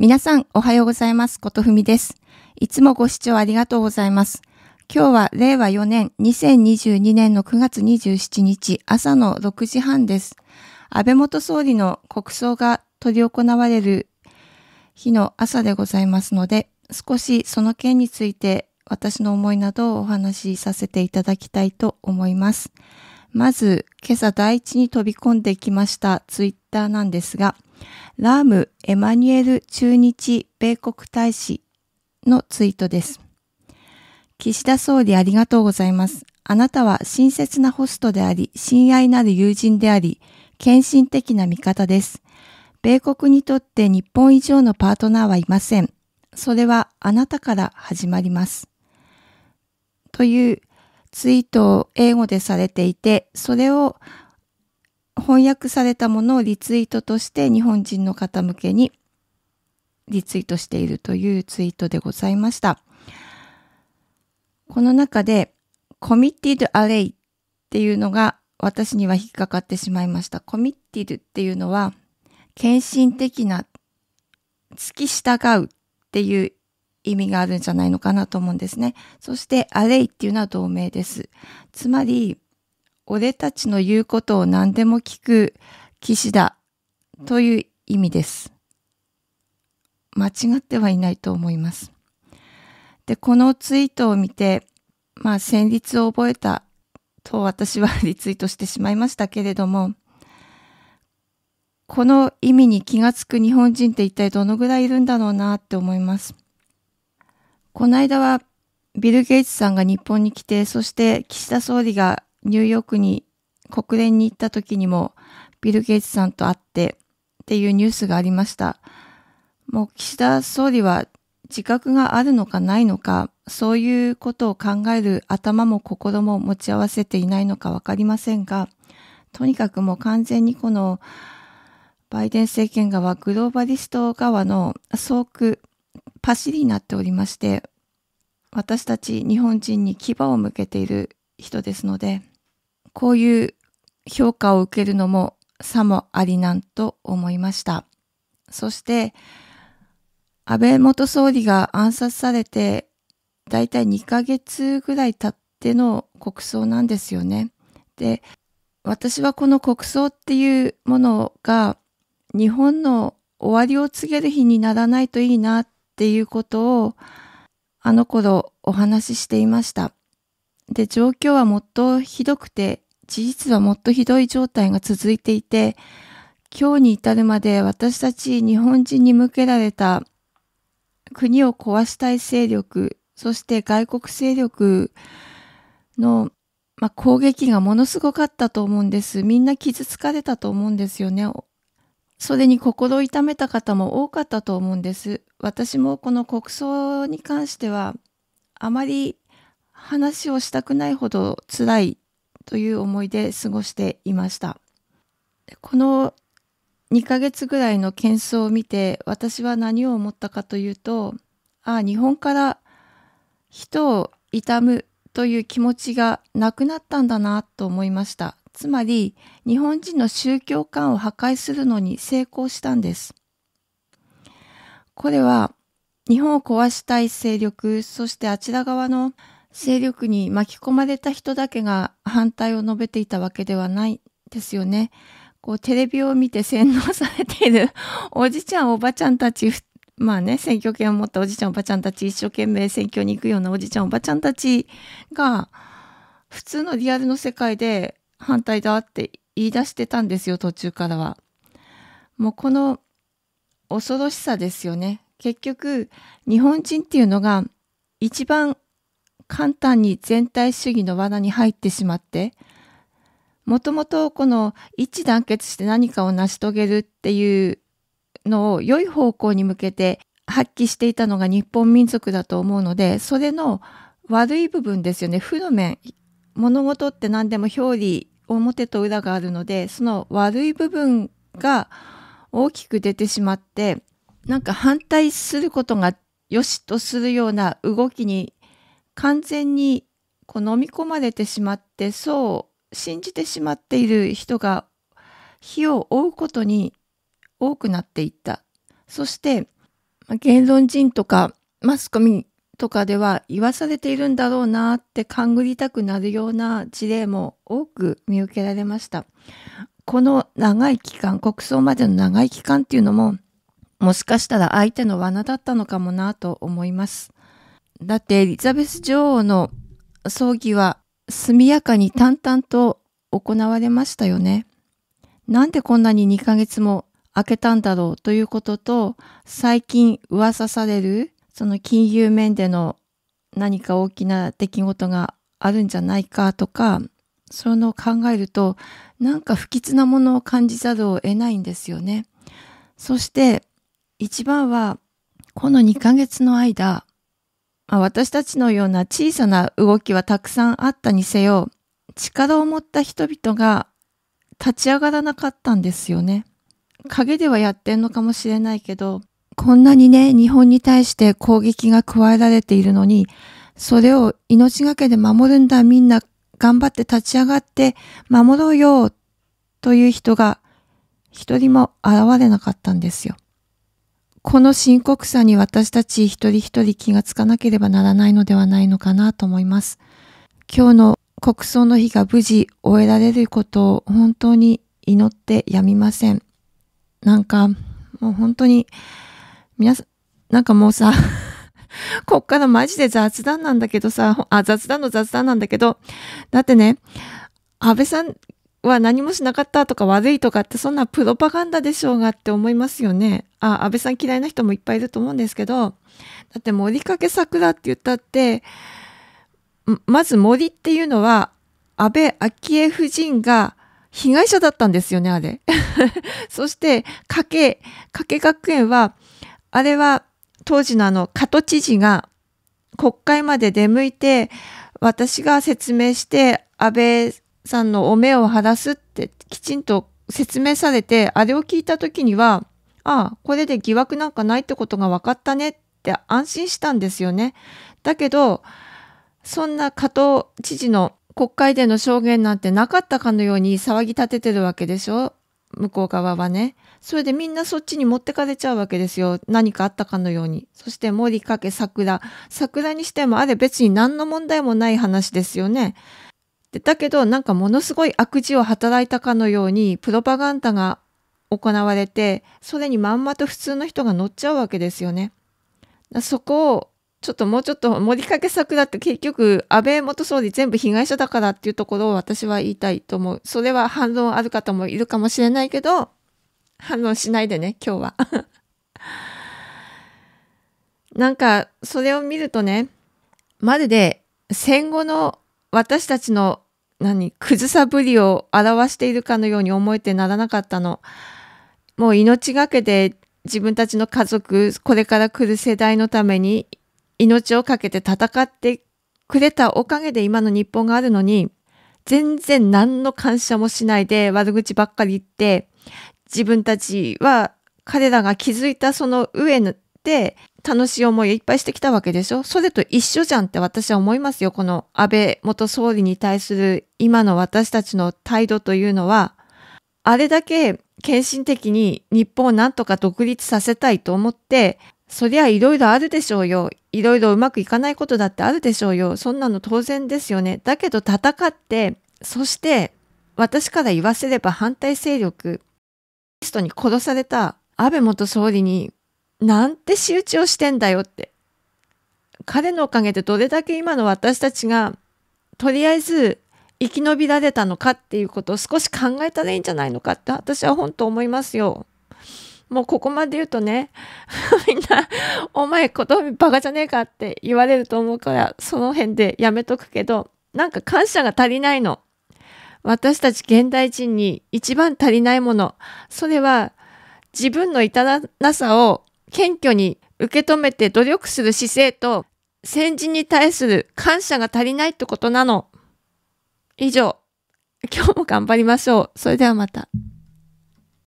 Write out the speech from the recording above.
皆さん、おはようございます。ことふみです。いつもご視聴ありがとうございます。今日は令和4年2022年の9月27日朝の6時半です。安倍元総理の国葬が執り行われる日の朝でございますので、少しその件について私の思いなどをお話しさせていただきたいと思います。まず、今朝第一に飛び込んできましたツイッターなんですが、ラーム・エマニュエル駐日米国大使のツイートです。岸田総理ありがとうございます。あなたは親切なホストであり、親愛なる友人であり、献身的な味方です。米国にとって日本以上のパートナーはいません。それはあなたから始まります。というツイートを英語でされていて、それを翻訳されたものをリツイートとして日本人の方向けにリツイートしているというツイートでございました。この中でコミ e ティ r アレイっていうのが私には引っかかってしまいました。コミ t ティ d っていうのは献身的な付き従うっていう意味があるんじゃないのかなと思うんですね。そしてアレイっていうのは同盟です。つまり俺たちの言うことを何でも聞く騎士だという意味です。間違ってはいないと思います。で、このツイートを見て、まあ、戦律を覚えたと私はリツイートしてしまいましたけれども、この意味に気がつく日本人って一体どのぐらいいるんだろうなって思います。この間はビル・ゲイツさんが日本に来て、そして岸田総理がニューヨークに国連に行った時にもビル・ゲイツさんと会ってっていうニュースがありました。もう岸田総理は自覚があるのかないのか、そういうことを考える頭も心も持ち合わせていないのかわかりませんが、とにかくもう完全にこのバイデン政権側、グローバリスト側の総区、パシリになっておりまして、私たち日本人に牙を向けている人ですので、こういう評価を受けるのもさもありなんと思いました。そして、安倍元総理が暗殺されて、だいたい2ヶ月ぐらい経っての国葬なんですよね。で、私はこの国葬っていうものが、日本の終わりを告げる日にならないといいなっていうことを、あの頃お話ししていました。で、状況はもっとひどくて、事実はもっとひどい状態が続いていて、今日に至るまで私たち日本人に向けられた国を壊したい勢力、そして外国勢力の、ま攻撃がものすごかったと思うんです。みんな傷つかれたと思うんですよね。それに心を痛めた方も多かったと思うんです。私もこの国葬に関しては、あまり話をしたくないほど辛いという思いで過ごしていました。この2ヶ月ぐらいの喧騒を見て私は何を思ったかというと、ああ、日本から人を悼むという気持ちがなくなったんだなと思いました。つまり日本人の宗教観を破壊するのに成功したんです。これは日本を壊したい勢力、そしてあちら側の勢力に巻き込まれた人だけが反対を述べていたわけではないですよね。こうテレビを見て洗脳されているおじちゃんおばちゃんたちまあね選挙権を持ったおじちゃんおばちゃんたち一生懸命選挙に行くようなおじちゃんおばちゃんたちが普通のリアルの世界で反対だって言い出してたんですよ途中からは。もうこの恐ろしさですよね。結局日本人っていうのが一番簡単に全体主義の罠に入ってしまってもともとこの一致団結して何かを成し遂げるっていうのを良い方向に向けて発揮していたのが日本民族だと思うのでそれの悪い部分ですよね負の面物事って何でも表裏表と裏があるのでその悪い部分が大きく出てしまってなんか反対することが良しとするような動きに完全にこう飲み込まれてしまってそう信じてしまっている人が火を追うことに多くなっていった。そして言論人とかマスコミとかでは言わされているんだろうなって勘ぐりたくなるような事例も多く見受けられました。この長い期間、国葬までの長い期間っていうのも、もしかしたら相手の罠だったのかもなと思います。だってエリザベス女王の葬儀は速やかに淡々と行われましたよね。なんでこんなに2ヶ月も開けたんだろうということと、最近噂される、その金融面での何か大きな出来事があるんじゃないかとか、そういうのを考えると、なんか不吉なものを感じざるを得ないんですよね。そして、一番は、この2ヶ月の間、私たちのような小さな動きはたくさんあったにせよ、力を持った人々が立ち上がらなかったんですよね。陰ではやってんのかもしれないけど、こんなにね、日本に対して攻撃が加えられているのに、それを命がけで守るんだ、みんな頑張って立ち上がって守ろうよ、という人が一人も現れなかったんですよ。この深刻さに私たち一人一人気がつかなければならないのではないのかなと思います。今日の国葬の日が無事終えられることを本当に祈ってやみません。なんか、もう本当に、皆さん、なんかもうさ、こっからマジで雑談なんだけどさ、あ、雑談の雑談なんだけど、だってね、安倍さんは何もしなかったとか悪いとかってそんなプロパガンダでしょうがって思いますよね。あ、安倍さん嫌いな人もいっぱいいると思うんですけど、だって森かけ桜って言ったって、まず森っていうのは安倍昭恵夫人が被害者だったんですよね、あれ。そして、加け、かけ学園は、あれは当時のあの、加藤知事が国会まで出向いて、私が説明して、安倍さんのお目を晴らすってきちんと説明されて、あれを聞いた時には、ああ、これで疑惑なんかないってことが分かったねって安心したんですよね。だけど、そんな加藤知事の国会での証言なんてなかったかのように騒ぎ立ててるわけでしょ向こう側はね。それでみんなそっちに持ってかれちゃうわけですよ。何かあったかのように。そして森かけ桜。桜にしてもあれ別に何の問題もない話ですよね。でだけどなんかものすごい悪事を働いたかのようにプロパガンダが行われてそれにまんまと普通の人が乗っちゃうわけですよね。そこをちょっともうちょっと盛りかけ策だって結局安倍元総理全部被害者だからっていうところを私は言いたいと思う。それは反論ある方もいるかもしれないけど反論しないでね今日は。なんかそれを見るとねまるで戦後の私たちの何、くずさぶりを表しているかのように思えてならなかったの。もう命がけで自分たちの家族、これから来る世代のために命を懸けて戦ってくれたおかげで今の日本があるのに、全然何の感謝もしないで悪口ばっかり言って、自分たちは彼らが気づいたその上の、楽しい思いをいっぱいしてきたわけでしょそれと一緒じゃんって私は思いますよ。この安倍元総理に対する今の私たちの態度というのは、あれだけ献身的に日本をなんとか独立させたいと思って、そりゃいろいろあるでしょうよ。いろいろうまくいかないことだってあるでしょうよ。そんなの当然ですよね。だけど戦って、そして私から言わせれば反対勢力、リストに殺された安倍元総理になんて仕打ちをしてんだよって。彼のおかげでどれだけ今の私たちがとりあえず生き延びられたのかっていうことを少し考えたらいいんじゃないのかって私は本当思いますよ。もうここまで言うとね、みんな、お前言葉バカじゃねえかって言われると思うから、その辺でやめとくけど、なんか感謝が足りないの。私たち現代人に一番足りないもの。それは自分の至らなさを謙虚に受け止めて努力する姿勢と先人に対する感謝が足りないってことなの。以上、今日も頑張りましょう。それではまた。